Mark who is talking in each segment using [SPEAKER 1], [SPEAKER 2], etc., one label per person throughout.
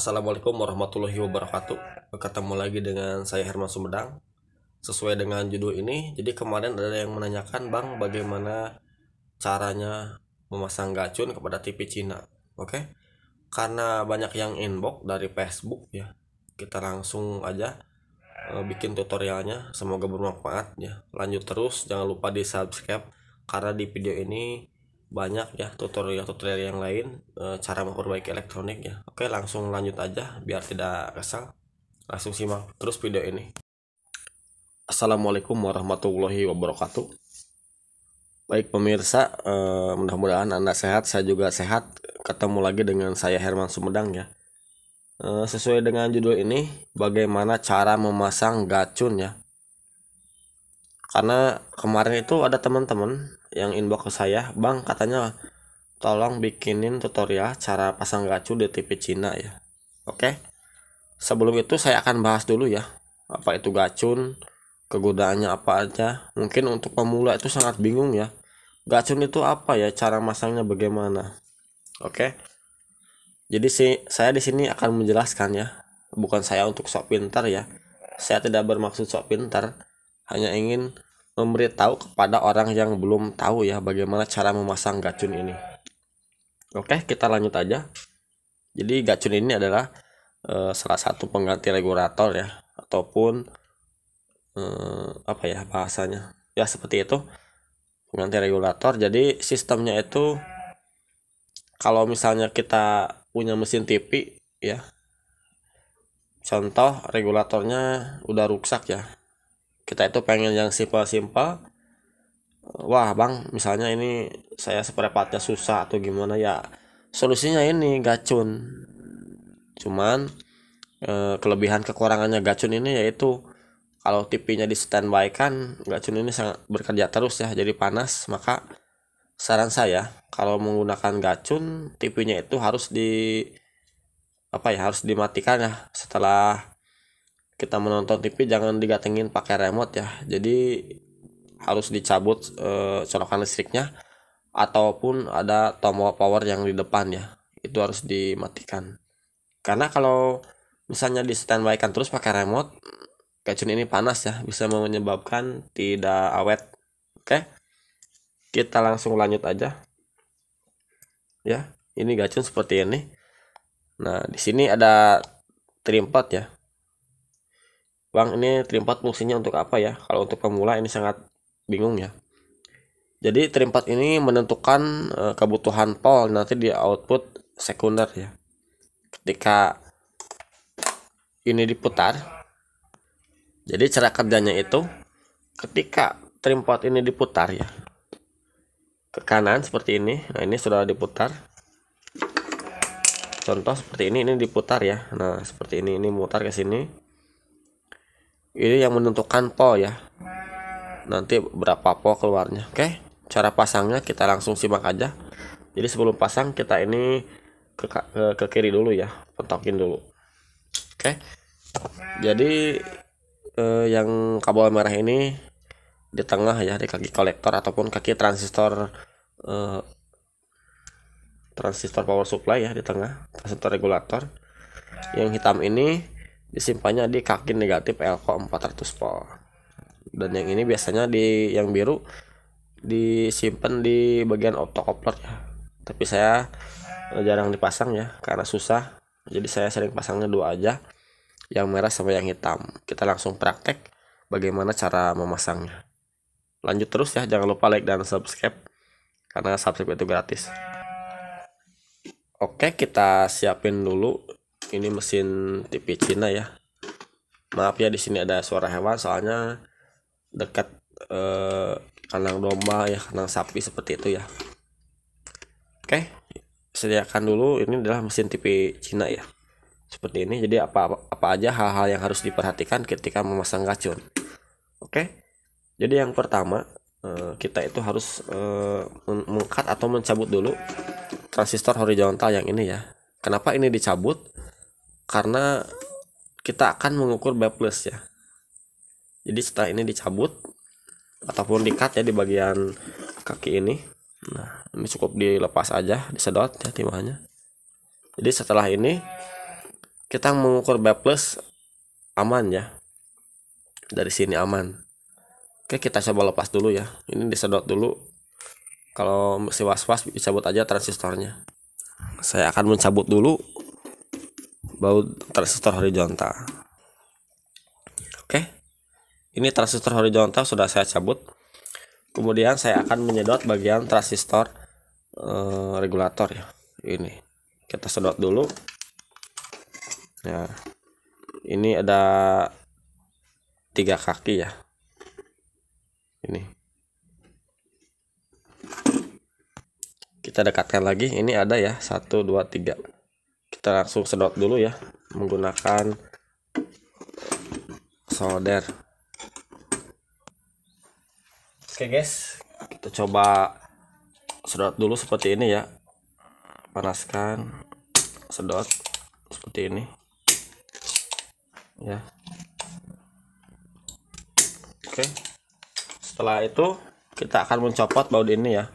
[SPEAKER 1] Assalamualaikum warahmatullahi wabarakatuh. Ketemu lagi dengan saya Herman Sumedang. Sesuai dengan judul ini, jadi kemarin ada yang menanyakan, "Bang, bagaimana caranya memasang gacun kepada TV Cina?" Oke. Karena banyak yang inbox dari Facebook ya. Kita langsung aja eh, bikin tutorialnya. Semoga bermanfaat ya. Lanjut terus, jangan lupa di-subscribe karena di video ini banyak ya tutorial-tutorial yang lain e, cara memperbaiki elektronik ya. Oke, langsung lanjut aja biar tidak kesal. Langsung simak terus video ini. Assalamualaikum warahmatullahi wabarakatuh. Baik pemirsa, e, mudah-mudahan Anda sehat, saya juga sehat. Ketemu lagi dengan saya Herman Sumedang ya. E, sesuai dengan judul ini, bagaimana cara memasang gacun ya. Karena kemarin itu ada teman-teman yang inbox ke saya bang katanya tolong bikinin tutorial cara pasang gacu di TV Cina ya oke sebelum itu saya akan bahas dulu ya apa itu gacun kegunaannya apa aja mungkin untuk pemula itu sangat bingung ya gacun itu apa ya cara masangnya bagaimana oke jadi sih saya di sini akan menjelaskan ya bukan saya untuk sok pintar ya saya tidak bermaksud sok pintar hanya ingin memberitahu kepada orang yang belum tahu ya bagaimana cara memasang gacun ini. Oke, kita lanjut aja. Jadi gacun ini adalah e, salah satu pengganti regulator ya ataupun e, apa ya bahasanya. Ya seperti itu. Pengganti regulator. Jadi sistemnya itu kalau misalnya kita punya mesin TV ya. Contoh regulatornya udah rusak ya kita itu pengen yang simpel-simpel wah bang misalnya ini saya seperempatnya susah atau gimana ya solusinya ini gacun cuman eh, kelebihan kekurangannya gacun ini yaitu kalau TV-nya di standby kan gacun ini sangat bekerja terus ya jadi panas maka saran saya kalau menggunakan gacun TV-nya itu harus di apa ya harus dimatikan ya setelah kita menonton TV jangan digatengin pakai remote ya jadi harus dicabut e, eh, colokan listriknya ataupun ada tombol power yang di depan ya itu harus dimatikan karena kalau misalnya di standby kan terus pakai remote kecun ini panas ya bisa menyebabkan tidak awet oke kita langsung lanjut aja ya ini gacun seperti ini nah di sini ada trim ya Bang, ini trimpot fungsinya untuk apa ya? Kalau untuk pemula ini sangat bingung ya. Jadi trimpot ini menentukan eh, kebutuhan pol nanti di output sekunder ya. Ketika ini diputar, jadi cara kerjanya itu ketika trimpot ini diputar ya ke kanan seperti ini. Nah ini sudah diputar. Contoh seperti ini, ini diputar ya. Nah seperti ini, ini mutar ke sini ini yang menentukan po ya nanti berapa po keluarnya oke cara pasangnya kita langsung simak aja jadi sebelum pasang kita ini ke, ke, ke kiri dulu ya pentokin dulu oke jadi eh, yang kabel merah ini di tengah ya di kaki kolektor ataupun kaki transistor eh, transistor power supply ya di tengah transistor regulator yang hitam ini disimpannya di kaki negatif elko 400 volt dan yang ini biasanya di yang biru disimpan di bagian optokopler ya tapi saya eh, jarang dipasang ya karena susah jadi saya sering pasangnya dua aja yang merah sama yang hitam kita langsung praktek bagaimana cara memasangnya lanjut terus ya jangan lupa like dan subscribe karena subscribe itu gratis oke kita siapin dulu ini mesin TV Cina ya maaf ya di sini ada suara hewan soalnya dekat eh, kandang domba ya kandang sapi seperti itu ya oke sediakan dulu ini adalah mesin TV Cina ya seperti ini jadi apa apa aja hal-hal yang harus diperhatikan ketika memasang racun oke jadi yang pertama eh, kita itu harus eh, mengkat atau mencabut dulu transistor horizontal yang ini ya kenapa ini dicabut karena kita akan mengukur B plus ya jadi setelah ini dicabut ataupun dikat ya di bagian kaki ini nah ini cukup dilepas aja disedot ya timahnya jadi setelah ini kita mengukur B plus aman ya dari sini aman oke kita coba lepas dulu ya ini disedot dulu kalau masih was-was dicabut aja transistornya saya akan mencabut dulu baut transistor horizontal oke ini transistor horizontal sudah saya cabut kemudian saya akan menyedot bagian transistor eh, regulator ya ini kita sedot dulu ya ini ada tiga kaki ya ini kita dekatkan lagi ini ada ya satu dua tiga kita langsung sedot dulu ya menggunakan solder oke guys kita coba sedot dulu seperti ini ya panaskan sedot seperti ini ya oke setelah itu kita akan mencopot baut ini ya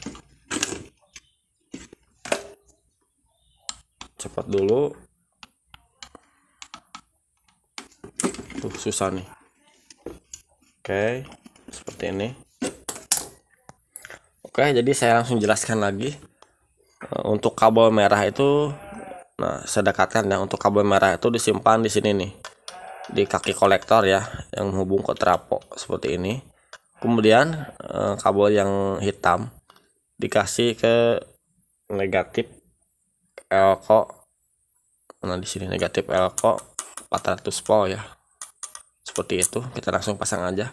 [SPEAKER 1] cepat dulu tuh susah nih oke seperti ini oke jadi saya langsung jelaskan lagi eh, untuk kabel merah itu nah saya dekatkan ya untuk kabel merah itu disimpan di sini nih di kaki kolektor ya yang menghubung ke trapo seperti ini kemudian eh, kabel yang hitam dikasih ke negatif elko karena di sini negatif L kok 400 volt ya seperti itu kita langsung pasang aja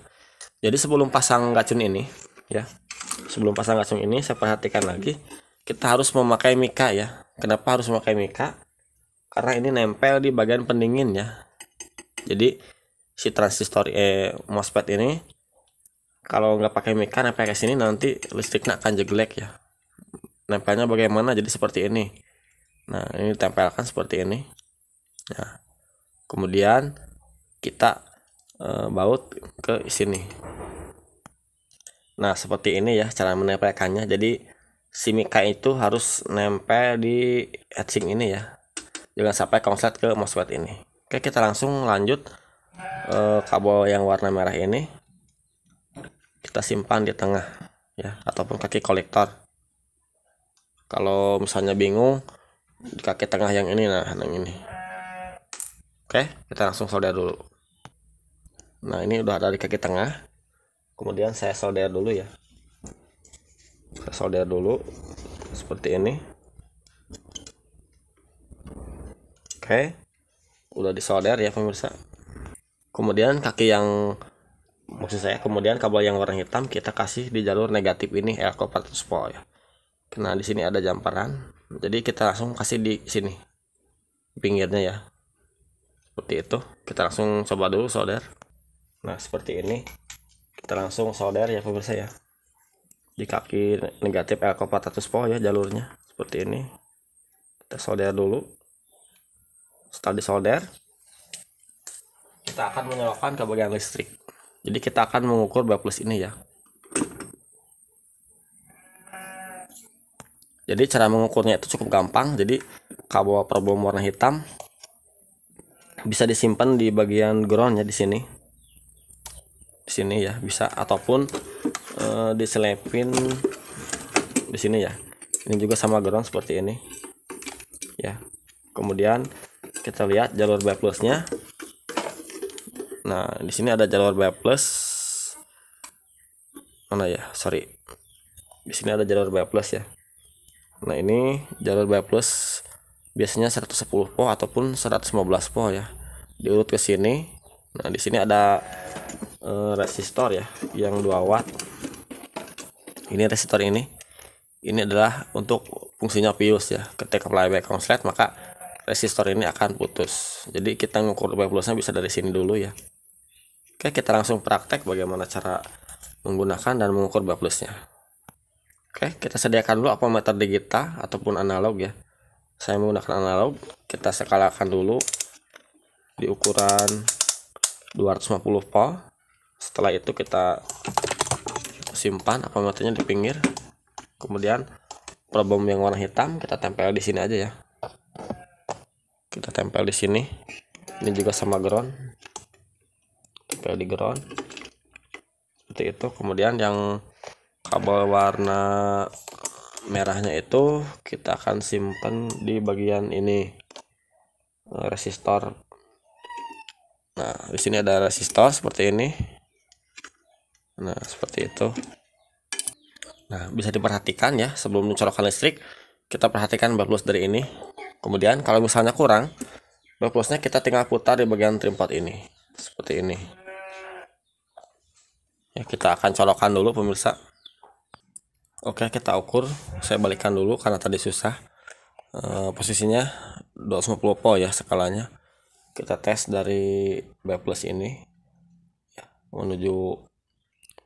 [SPEAKER 1] jadi sebelum pasang gacun ini ya sebelum pasang gacun ini saya perhatikan lagi kita harus memakai mika ya kenapa harus memakai mika karena ini nempel di bagian pendingin ya jadi si transistor eh, MOSFET ini kalau nggak pakai mika nempel ke sini nanti listriknya akan jeglek ya nempelnya bagaimana jadi seperti ini Nah, ini tempelkan seperti ini. Nah, kemudian kita e, baut ke sini. Nah, seperti ini ya cara menempelkannya. Jadi si mika itu harus nempel di etching ini ya. Jangan sampai konslet ke MOSFET ini. Oke, kita langsung lanjut e, kabel yang warna merah ini. Kita simpan di tengah ya ataupun kaki kolektor. Kalau misalnya bingung di kaki tengah yang ini nah yang ini oke kita langsung solder dulu nah ini udah ada di kaki tengah kemudian saya solder dulu ya saya solder dulu seperti ini oke udah disolder ya pemirsa kemudian kaki yang maksud saya kemudian kabel yang warna hitam kita kasih di jalur negatif ini elko 400 volt ya nah di sini ada jamparan jadi kita langsung kasih di sini pinggirnya ya seperti itu kita langsung coba dulu solder nah seperti ini kita langsung solder ya pemirsa ya di kaki negatif L 400 po ya jalurnya seperti ini kita solder dulu setelah solder kita akan menyalakan ke bagian listrik jadi kita akan mengukur 2 ini ya Jadi cara mengukurnya itu cukup gampang. Jadi kabel perbom warna hitam bisa disimpan di bagian groundnya di sini. Di sini ya bisa ataupun e, diselepin di sini ya. Ini juga sama ground seperti ini. Ya. Kemudian kita lihat jalur B plusnya. Nah, di sini ada jalur B plus. Mana ya? Sorry. Di sini ada jalur B plus ya. Nah ini jalur B plus biasanya 110 po ataupun 115 po ya diurut ke sini. Nah di sini ada uh, resistor ya yang 2 watt. Ini resistor ini. Ini adalah untuk fungsinya pius ya. Ketika flyback konslet maka resistor ini akan putus. Jadi kita mengukur B plusnya bisa dari sini dulu ya. Oke kita langsung praktek bagaimana cara menggunakan dan mengukur B plusnya. Oke, kita sediakan dulu apa meter digital ataupun analog ya. Saya menggunakan analog, kita skalakan dulu di ukuran 250 volt. Setelah itu kita simpan apa meternya di pinggir. Kemudian problem yang warna hitam kita tempel di sini aja ya. Kita tempel di sini. Ini juga sama ground. Tempel di ground. Seperti itu. Kemudian yang kabel warna merahnya itu kita akan simpan di bagian ini eh, resistor nah di sini ada resistor seperti ini nah seperti itu nah bisa diperhatikan ya sebelum mencolokkan listrik kita perhatikan backplus dari ini kemudian kalau misalnya kurang backplusnya kita tinggal putar di bagian trim ini seperti ini ya kita akan colokan dulu pemirsa Oke, kita ukur. Saya balikan dulu karena tadi susah. E, posisinya 250 po ya skalanya. Kita tes dari B plus ini ya, menuju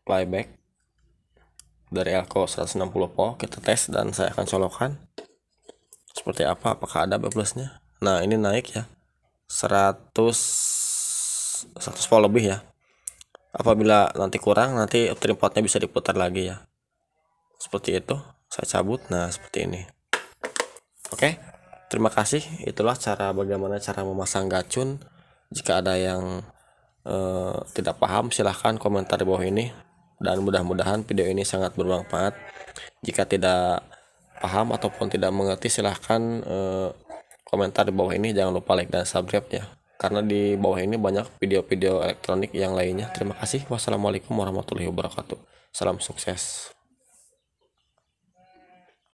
[SPEAKER 1] playback dari elko 160 po kita tes dan saya akan colokan seperti apa apakah ada B plusnya nah ini naik ya 100 100 po lebih ya apabila nanti kurang nanti tripodnya bisa diputar lagi ya seperti itu saya cabut nah seperti ini oke okay. terima kasih itulah cara bagaimana cara memasang gacun jika ada yang eh, tidak paham silahkan komentar di bawah ini dan mudah-mudahan video ini sangat bermanfaat jika tidak paham ataupun tidak mengerti silahkan eh, komentar di bawah ini jangan lupa like dan subscribe ya karena di bawah ini banyak video-video elektronik yang lainnya terima kasih wassalamualaikum warahmatullahi wabarakatuh salam sukses